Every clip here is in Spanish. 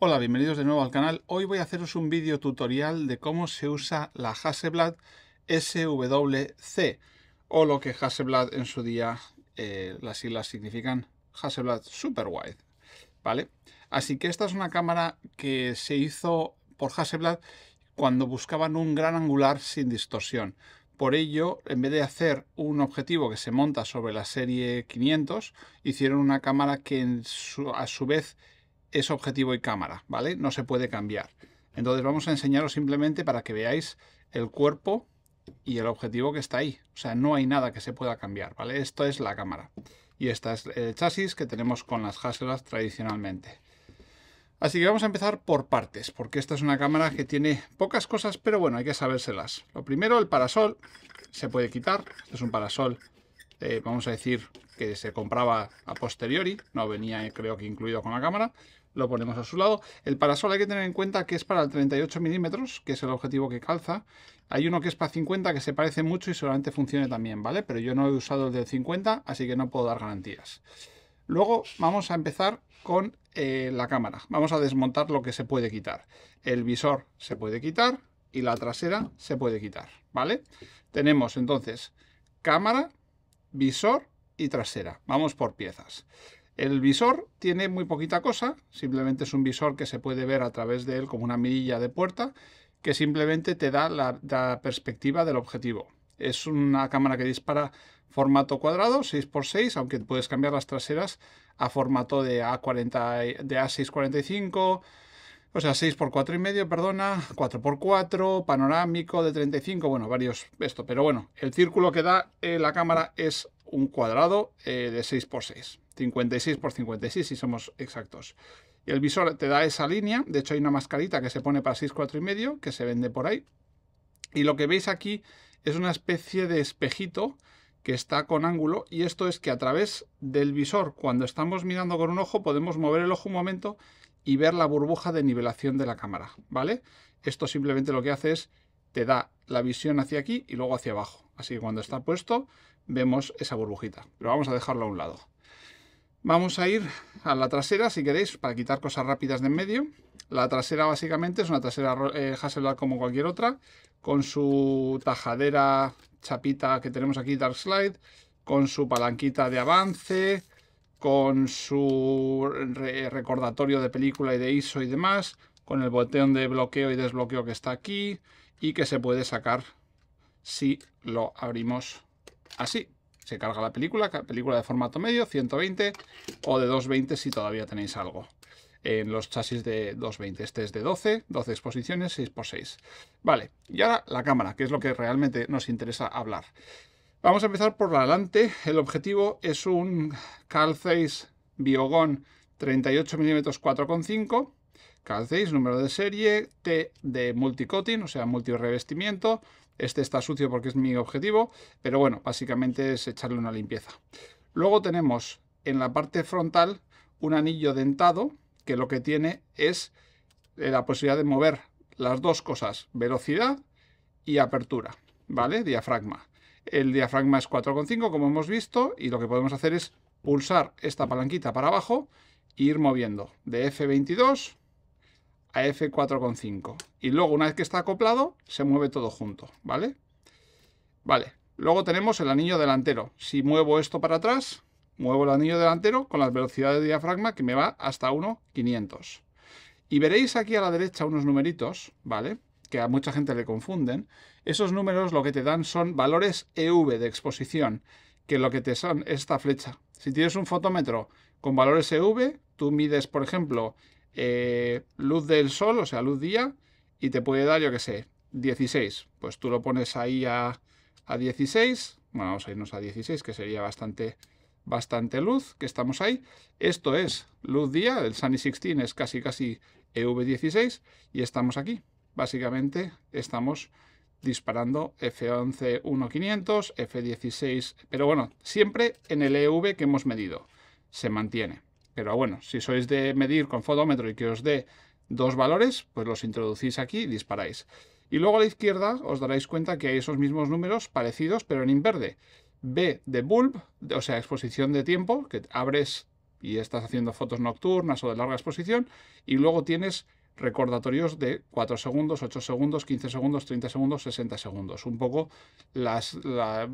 Hola, bienvenidos de nuevo al canal. Hoy voy a haceros un vídeo tutorial de cómo se usa la Hasselblad SWC o lo que Hasselblad en su día, eh, las siglas significan Hasselblad Superwide, ¿vale? Así que esta es una cámara que se hizo por Hasselblad cuando buscaban un gran angular sin distorsión. Por ello, en vez de hacer un objetivo que se monta sobre la serie 500, hicieron una cámara que a su vez es objetivo y cámara, ¿vale? No se puede cambiar. Entonces vamos a enseñaros simplemente para que veáis el cuerpo y el objetivo que está ahí. O sea, no hay nada que se pueda cambiar, ¿vale? Esto es la cámara. Y esta es el chasis que tenemos con las Hasselblad tradicionalmente. Así que vamos a empezar por partes, porque esta es una cámara que tiene pocas cosas, pero bueno, hay que sabérselas. Lo primero, el parasol se puede quitar. Este es un parasol, eh, vamos a decir, que se compraba a posteriori, no venía eh, creo que incluido con la cámara lo ponemos a su lado. El parasol hay que tener en cuenta que es para el 38 milímetros, que es el objetivo que calza. Hay uno que es para 50 que se parece mucho y seguramente funcione también, ¿vale? Pero yo no he usado el del 50, así que no puedo dar garantías. Luego vamos a empezar con eh, la cámara. Vamos a desmontar lo que se puede quitar. El visor se puede quitar y la trasera se puede quitar, ¿vale? Tenemos entonces cámara, visor y trasera. Vamos por piezas. El visor tiene muy poquita cosa, simplemente es un visor que se puede ver a través de él como una mirilla de puerta que simplemente te da la, perspectiva del objetivo. Es una cámara que dispara formato cuadrado, 6x6, aunque puedes cambiar las traseras a formato de, A40, de A645, o sea, 6x4,5, perdona, 4x4, panorámico de 35, bueno, varios esto, pero bueno, el círculo que da eh, la cámara es un cuadrado eh, de 6x6. 56 por 56 si somos exactos. Y el visor te da esa línea, de hecho hay una mascarita que se pone para 6, 4 y medio que se vende por ahí. Y lo que veis aquí es una especie de espejito que está con ángulo y esto es que a través del visor cuando estamos mirando con un ojo podemos mover el ojo un momento y ver la burbuja de nivelación de la cámara, ¿vale? Esto simplemente lo que hace es te da la visión hacia aquí y luego hacia abajo. Así que cuando está puesto vemos esa burbujita, pero vamos a dejarlo a un lado. Vamos a ir a la trasera, si queréis, para quitar cosas rápidas de en medio. La trasera básicamente es una trasera eh, Hasselblad como cualquier otra, con su tajadera chapita que tenemos aquí, Dark Slide, con su palanquita de avance, con su recordatorio de película y de ISO y demás, con el botón de bloqueo y desbloqueo que está aquí y que se puede sacar si lo abrimos así se carga la película, película de formato medio, 120 o de 220 si todavía tenéis algo en los chasis de 220. Este es de 12, 12 exposiciones, 6x6. Vale, y ahora la cámara, que es lo que realmente nos interesa hablar. Vamos a empezar por adelante. El objetivo es un Carl Zeiss Biogon 38 mm 4.5. Carl Zeiss, número de serie, T de multicoating, o sea, multirevestimiento, este está sucio porque es mi objetivo, pero bueno, básicamente es echarle una limpieza. Luego tenemos en la parte frontal un anillo dentado que lo que tiene es eh, la posibilidad de mover las dos cosas, velocidad y apertura, ¿vale? Diafragma. El diafragma es 4,5 como hemos visto y lo que podemos hacer es pulsar esta palanquita para abajo e ir moviendo de F22 F4,5. Y luego, una vez que está acoplado, se mueve todo junto, ¿vale? Vale, luego tenemos el anillo delantero. Si muevo esto para atrás, muevo el anillo delantero con la velocidad de diafragma que me va hasta 1,500. Y veréis aquí a la derecha unos numeritos, ¿vale? Que a mucha gente le confunden. Esos números lo que te dan son valores EV de exposición, que lo que te son esta flecha. Si tienes un fotómetro con valores EV, tú mides, por ejemplo, eh, luz del sol, o sea, luz día, y te puede dar, yo qué sé, 16. Pues tú lo pones ahí a, a 16. Bueno, vamos a irnos a 16, que sería bastante, bastante luz, que estamos ahí. Esto es luz día, el Sunny 16 es casi casi EV16, y estamos aquí. Básicamente estamos disparando F11 1500, F16, pero bueno, siempre en el EV que hemos medido. Se mantiene. Pero bueno, si sois de medir con fotómetro y que os dé dos valores, pues los introducís aquí y disparáis. Y luego a la izquierda os daréis cuenta que hay esos mismos números parecidos, pero en inverde. B de bulb, o sea, exposición de tiempo, que abres y estás haciendo fotos nocturnas o de larga exposición, y luego tienes recordatorios de 4 segundos, 8 segundos, 15 segundos, 30 segundos, 60 segundos. Un poco la,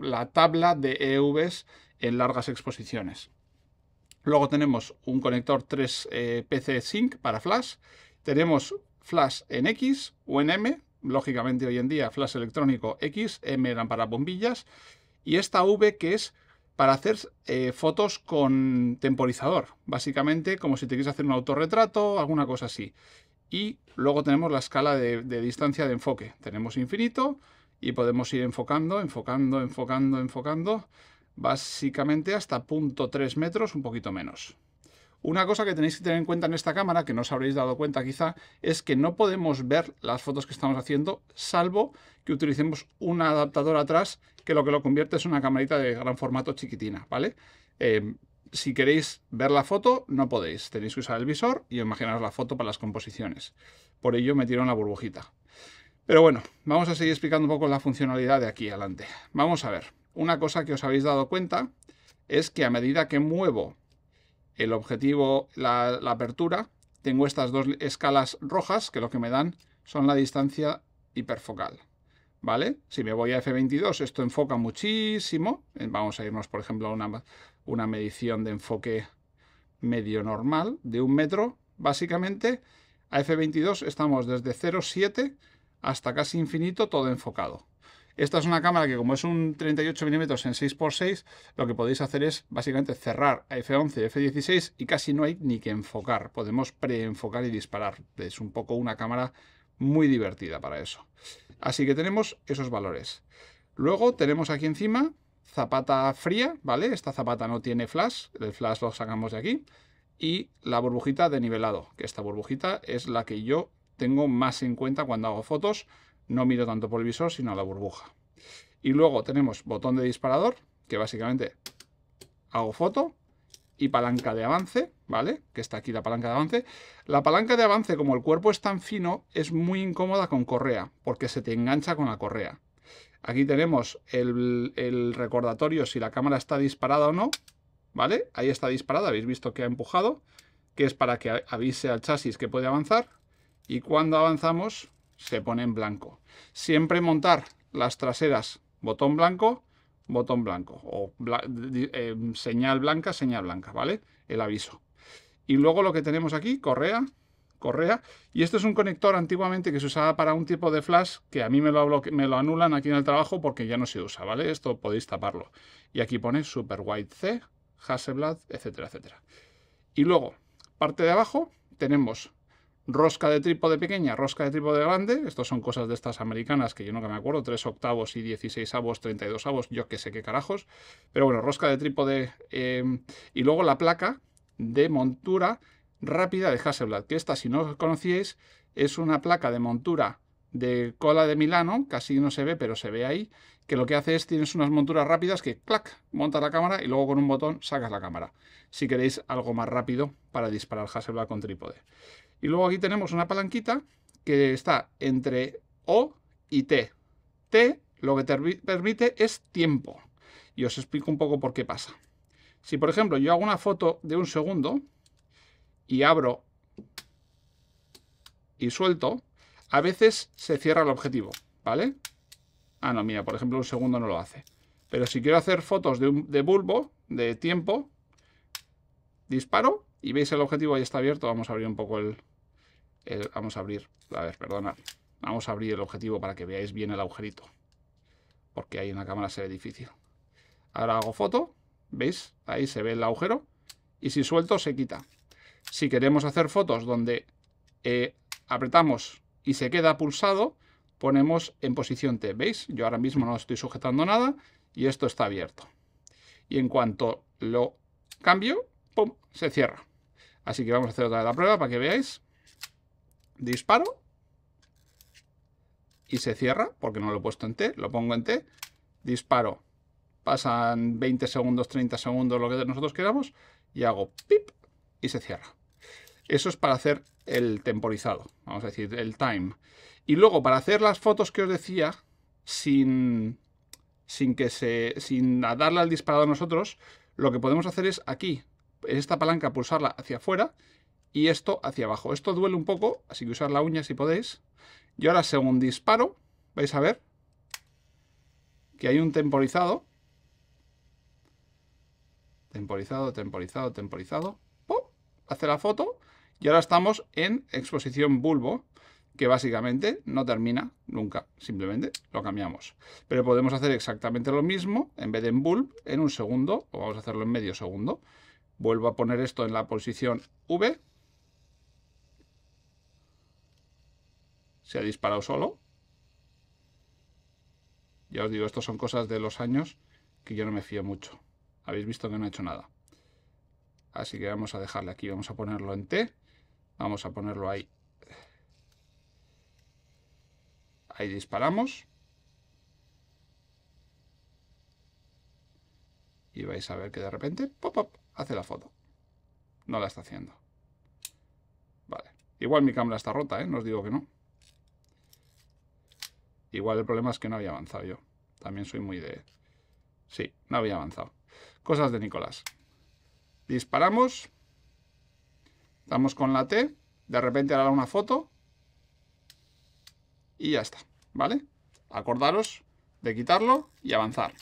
la tabla de EVs en largas exposiciones. Luego tenemos un conector 3 eh, PC Sync para flash. Tenemos flash en X o en M. Lógicamente hoy en día flash electrónico X, M eran para bombillas. Y esta V que es para hacer eh, fotos con temporizador. Básicamente como si te quieres hacer un autorretrato, alguna cosa así. Y luego tenemos la escala de distancia de enfoque. Tenemos infinito y podemos ir enfocando, enfocando, enfocando, enfocando básicamente hasta 0.3 metros, un poquito menos. Una cosa que tenéis que tener en cuenta en esta cámara, que no os habréis dado cuenta quizá, es que no podemos ver las fotos que estamos haciendo, salvo que utilicemos un adaptador atrás, que lo que lo convierte es una camarita de gran formato chiquitina, ¿vale? Eh, si queréis ver la foto, no podéis. Tenéis que usar el visor y imaginar la foto para las composiciones. Por ello me la burbujita. Pero bueno, vamos a seguir explicando un poco la funcionalidad de aquí adelante. Vamos a ver una cosa que os habéis dado cuenta es que a medida que muevo el objetivo, la, apertura, tengo estas dos escalas rojas que lo que me dan son la distancia hiperfocal. ¿Vale? Si me voy a F22, esto enfoca muchísimo. Eh, vamos a irnos, por ejemplo, a una, una medición de enfoque medio normal de un metro. Básicamente, a F22 estamos desde 0,7 hasta casi infinito todo enfocado. Esta es una cámara que como es un 38 mm en 6x6, lo que podéis hacer es básicamente cerrar a f11 f16 y casi no hay ni que enfocar. Podemos preenfocar y disparar. Es un poco una cámara muy divertida para eso. Así que tenemos esos valores. Luego tenemos aquí encima zapata fría, ¿vale? Esta zapata no tiene flash, el flash lo sacamos de aquí. Y la burbujita de nivelado, que esta burbujita es la que yo tengo más en cuenta cuando hago fotos, no miro tanto por el visor, sino la burbuja. Y luego tenemos botón de disparador, que básicamente hago foto, y palanca de avance, ¿vale? Que está aquí la palanca de avance. La palanca de avance, como el cuerpo es tan fino, es muy incómoda con correa, porque se te engancha con la correa. Aquí tenemos el, el recordatorio si la cámara está disparada o no, ¿vale? Ahí está disparada, habéis visto que ha empujado, que es para que avise al chasis que puede avanzar. Y cuando avanzamos, se pone en blanco. Siempre montar las traseras, botón blanco, botón blanco, o eh, señal blanca, señal blanca, ¿vale? El aviso. Y luego lo que tenemos aquí, correa, correa, y esto es un conector antiguamente que se usaba para un tipo de flash que a mí me lo, me lo anulan aquí en el trabajo porque ya no se usa, ¿vale? Esto podéis taparlo. Y aquí pone Super White C, Hasselblad, etcétera, etcétera. Y luego, parte de abajo, tenemos Rosca de trípode pequeña, rosca de trípode grande. Estas son cosas de estas americanas que yo nunca me acuerdo. 3 octavos y 16 avos, 32 avos, yo que sé qué carajos. Pero bueno, rosca de trípode. Em, y luego la placa de montura rápida de Hasselblad. Que esta, si no os conocíais, es una placa de montura de cola de Milano. Casi no se ve, pero se ve ahí que lo que hace es tienes unas monturas rápidas que clac, monta la cámara y luego con un botón sacas la cámara. Si queréis algo más rápido para disparar Hasselblad con trípode. Y luego aquí tenemos una palanquita que está entre O y T. T lo que te permite es tiempo. Y os explico un poco por qué pasa. Si por ejemplo yo hago una foto de un segundo y abro y suelto, a veces se cierra el objetivo, ¿vale? Ah, no, mira, por ejemplo, un segundo no lo hace. Pero si quiero hacer fotos de, un, bulbo, de tiempo, disparo y veis el objetivo, ahí está abierto. Vamos a abrir un poco el... vamos a abrir, a ver, perdona. Vamos a abrir el objetivo para que veáis bien el agujerito. Porque ahí en la cámara se ve difícil. Ahora hago foto, ¿veis? Ahí se ve el agujero. Y si suelto, se quita. Si queremos hacer fotos donde eh, apretamos y se queda pulsado, ponemos en posición T. ¿Veis? Yo ahora mismo no estoy sujetando nada y esto está abierto. Y en cuanto lo cambio, ¡pum! se cierra. Así que vamos a hacer otra vez la prueba para que veáis. Disparo. Y se cierra, porque no lo he puesto en T, lo pongo en T. Disparo. Pasan 20 segundos, 30 segundos, lo que nosotros queramos. Y hago pip y se cierra. Eso es para hacer el temporizado, vamos a decir, el time. Y luego, para hacer las fotos que os decía, sin, sin, que se, sin darle al disparado a nosotros, lo que podemos hacer es aquí, esta palanca, pulsarla hacia afuera y esto hacia abajo. Esto duele un poco, así que usar la uña si podéis. Y ahora, según disparo, vais a ver que hay un temporizado. Temporizado, temporizado, temporizado. ¡Pum! Hace la foto y ahora estamos en exposición bulbo, que básicamente no termina nunca, simplemente lo cambiamos. Pero podemos hacer exactamente lo mismo, en vez de en bulb, en un segundo, o vamos a hacerlo en medio segundo. Vuelvo a poner esto en la posición V. Se ha disparado solo. Ya os digo, estos son cosas de los años que yo no me fío mucho. Habéis visto que no ha hecho nada. Así que vamos a dejarle aquí, vamos a ponerlo en T Vamos a ponerlo ahí. Ahí disparamos. Y vais a ver que de repente, pop, pop, hace la foto. No la está haciendo. Vale. Igual mi cámara está rota, ¿eh? No os digo que no. Igual el problema es que no había avanzado yo. También soy muy de... Sí, no había avanzado. Cosas de Nicolás. Disparamos. Damos con la T, de repente hará una foto y ya está, ¿vale? Acordaros de quitarlo y avanzar.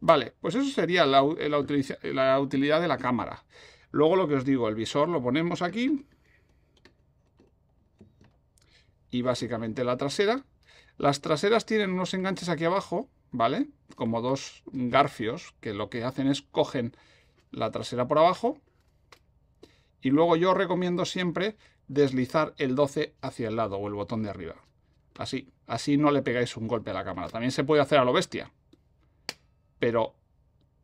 Vale, pues eso sería la, la, utilidad de la cámara. Luego lo que os digo, el visor lo ponemos aquí y básicamente la trasera. Las traseras tienen unos enganches aquí abajo, ¿vale? Como dos garfios que lo que hacen es cogen la trasera por abajo y luego yo recomiendo siempre deslizar el 12 hacia el lado o el botón de arriba. Así, así no le pegáis un golpe a la cámara. También se puede hacer a lo bestia, pero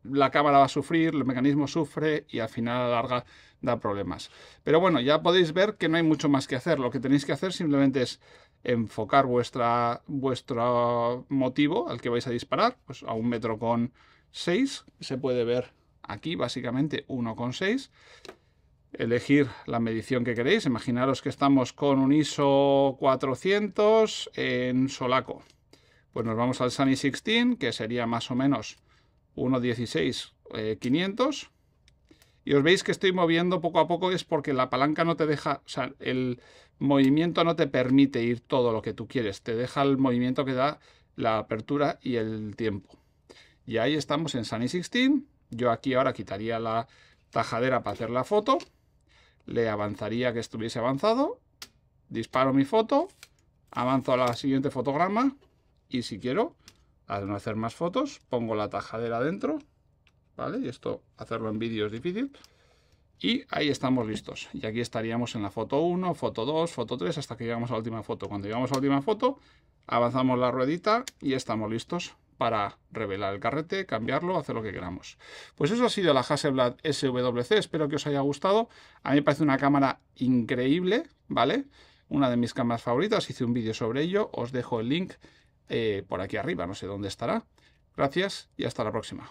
la cámara va a sufrir, el mecanismo sufre y al final a la larga da problemas. Pero bueno, ya podéis ver que no hay mucho más que hacer. Lo que tenéis que hacer simplemente es enfocar vuestro motivo al que vais a disparar, pues a un metro con 6, se puede ver aquí básicamente con 1,6 elegir la medición que queréis. Imaginaros que estamos con un ISO 400 en solaco. Pues nos vamos al Sunny 16, que sería más o menos 1.16.500. Eh, y os veis que estoy moviendo poco a poco, es porque la palanca no te deja, o sea, el movimiento no te permite ir todo lo que tú quieres, te deja el movimiento que da la apertura y el tiempo. Y ahí estamos en Sunny 16. Yo aquí ahora quitaría la tajadera para hacer la foto le avanzaría que estuviese avanzado, disparo mi foto, avanzo a la siguiente fotograma y si quiero, al no hacer más fotos, pongo la tajadera dentro, ¿vale? Y esto, hacerlo en vídeo es difícil. Y ahí estamos listos. Y aquí estaríamos en la foto 1, foto 2, foto 3, hasta que llegamos a la última foto. Cuando llegamos a la última foto, avanzamos la ruedita y estamos listos para revelar el carrete, cambiarlo, hacer lo que queramos. Pues eso ha sido la Hasselblad SWC, espero que os haya gustado. A mí me parece una cámara increíble, ¿vale? Una de mis cámaras favoritas, hice un vídeo sobre ello, os dejo el link eh, por aquí arriba, no sé dónde estará. Gracias y hasta la próxima.